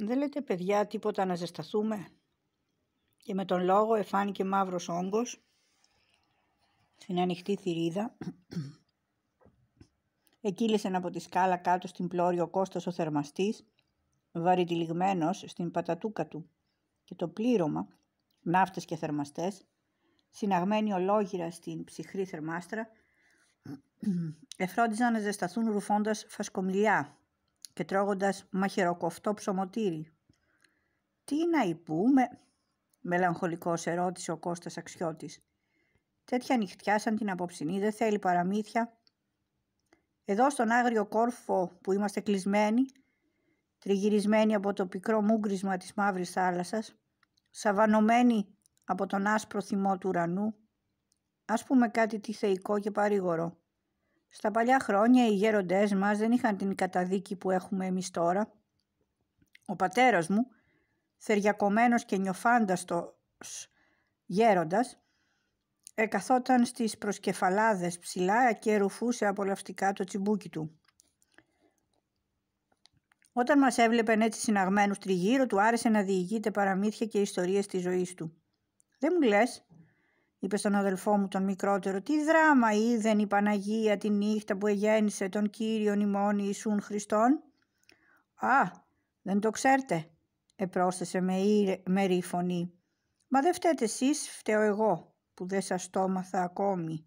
Δεν λέτε παιδιά τίποτα να ζεσταθούμε. Και με τον λόγο εφάνηκε μαύρος όγκος στην ανοιχτή θηρίδα. Εκύλησαν από τη σκάλα κάτω στην πλώρη ο Κώστας ο θερμαστής, βαρυτηλιγμένος στην πατατούκα του και το πλήρωμα, ναύτες και θερμαστές, συναγμένοι ολόγυρα στην ψυχρή θερμάστρα, εφρόντιζαν να ζεσταθούν ρουφώντας φασκομιλιά και τρώγοντας μαχαιροκοφτό ψωμοτήρι. «Τι να υπούμε», μελαγχολικός ερώτησε ο Κώστας Αξιώτης. «Τέτοια νυχτιά σαν την απόψινή δεν θέλει παραμύθια». Εδώ στον άγριο κόρφο που είμαστε κλεισμένοι, τριγυρισμένοι από το πικρό μούγκρισμα της μαύρης θάλασσας, σαβανωμένοι από τον άσπρο θυμό του ουρανού, ας πούμε κάτι τι θεϊκό και παρήγορο. Στα παλιά χρόνια οι γέροντές μας δεν είχαν την καταδίκη που έχουμε εμείς τώρα. Ο πατέρας μου, θεριακομένος και το γέροντας, εκαθόταν στις προσκεφαλάδες ψηλά και ρουφούσε απολαυστικά το τσιμπούκι του. Όταν μας έβλεπεν έτσι συναγμένους τριγύρω του άρεσε να διηγείται παραμύθια και ιστορίες της ζωής του. «Δεν μου λες», είπε στον αδελφό μου τον μικρότερο, «Τι δράμα είδεν η Παναγία τη νύχτα που εγέννησε τον Κύριον ημών Ιησούν Χριστόν». «Α, δεν το ξέρετε», επρόσθεσε με μερή φωνή. «Μα δεν φταίτε εσείς, φταίω εγώ, που δεν σας το ακόμη».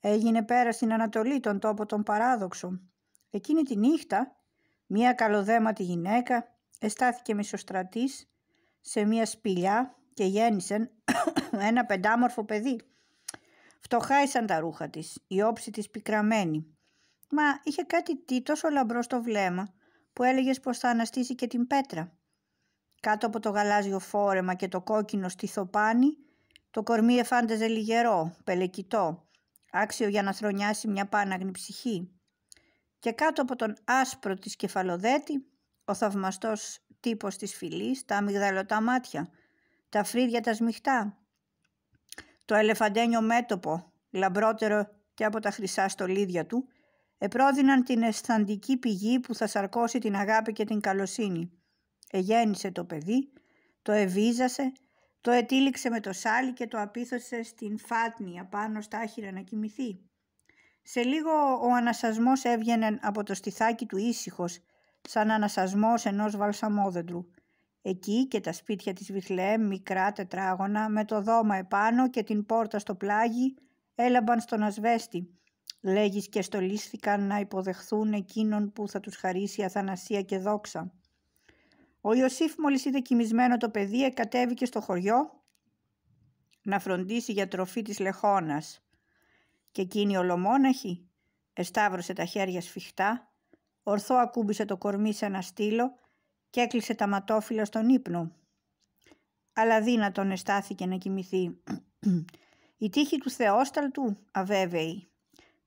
Έγινε πέρα στην Ανατολή τον τόπο των παράδοξων. Εκείνη τη νύχτα, μία καλοδέματη γυναίκα εστάθηκε μισοστρατής σε μία σπηλιά και γέννησαν ένα πεντάμορφο παιδί. Φτωχά τα ρούχα της, η όψη της πικραμένη. Μα είχε κάτι τι τόσο λαμπρό στο βλέμμα που έλεγες πως θα αναστήσει και την πέτρα. Κάτω από το γαλάζιο φόρεμα και το κόκκινο στιθοπάνι, το κορμί εφάνταζε λιγερό, πελεκιτό, άξιο για να θρονιάσει μια πάναγνη ψυχή. Και κάτω από τον άσπρο της κεφαλοδέτη, ο θαυμαστός τύπος της φυλής, τα αμυγδαλωτά μάτια – τα φρύδια τα σμιχτά, το ελεφαντένιο μέτωπο, λαμπρότερο και από τα χρυσά στολίδια του, επρόδιναν την αισθαντική πηγή που θα σαρκώσει την αγάπη και την καλοσύνη. Εγέννησε το παιδί, το εβίζασε, το ετύλιξε με το σάλι και το απίθωσε στην φάτνη απάνω στα άχυρα να κοιμηθεί. Σε λίγο ο ανασασμός έβγαινε από το στιθάκι του ήσυχος, σαν ανασασμός ενός βαλσαμόδεντρου. Εκεί και τα σπίτια της βιθλέμ μικρά τετράγωνα με το δώμα επάνω και την πόρτα στο πλάγι έλαμπαν στον ασβέστη. Λέγεις και στολίστηκαν να υποδεχθούν εκείνον που θα τους χαρίσει αθανασία και δόξα. Ο Ιωσήφ μόλις είδε κοιμισμένο το παιδί εκατέβηκε στο χωριό να φροντίσει για τροφή της λεχώνας. Και εκείνη ολομόναχη εσταύρωσε τα χέρια σφιχτά, ορθό ακούμπησε το κορμί σε ένα στήλο και έκλεισε τα ματόφυλλα στον ύπνο. Αλλά δύνατον εστάθηκε να κοιμηθεί. Η τύχη του Θεόσταλτου, αβέβαιη,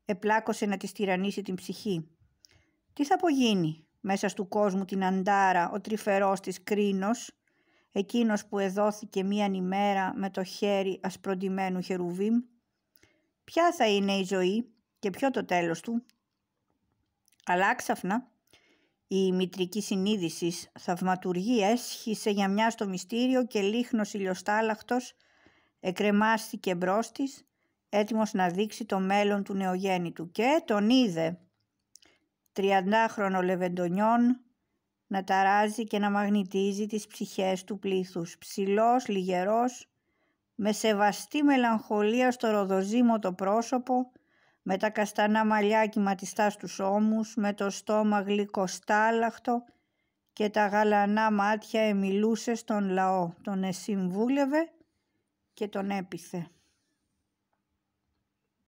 επλάκωσε να της τυραννίσει την ψυχή. Τι θα απογίνει μέσα στου κόσμου την αντάρα ο τρυφερός της κρίνος, εκείνος που εδόθηκε μίαν ημέρα με το χέρι ασπροντημένου χερουβίμ. Ποια θα είναι η ζωή και ποιο το τέλος του. Αλλά ξαφνα η μητρική συνείδησης θαυματουργή έσχισε για μια στο μυστήριο και λίχνος ηλιοστάλαχτος εκρεμάστηκε μπρος της, έτοιμος να δείξει το μέλλον του νεογέννητου και τον είδε τριαντάχρονο Λεβεντονιών, να ταράζει και να μαγνητίζει τις ψυχές του πλήθους, ψηλός, λιγερός, με σεβαστή μελαγχολία στο ροδοζήμο το πρόσωπο, με τα καστανά μαλλιά κυματιστά στους ώμους, με το στόμα γλυκοστάλαχτο και τα γαλανά μάτια εμιλούσε στον λαό, τον εσυμβούλευε και τον έπιθε.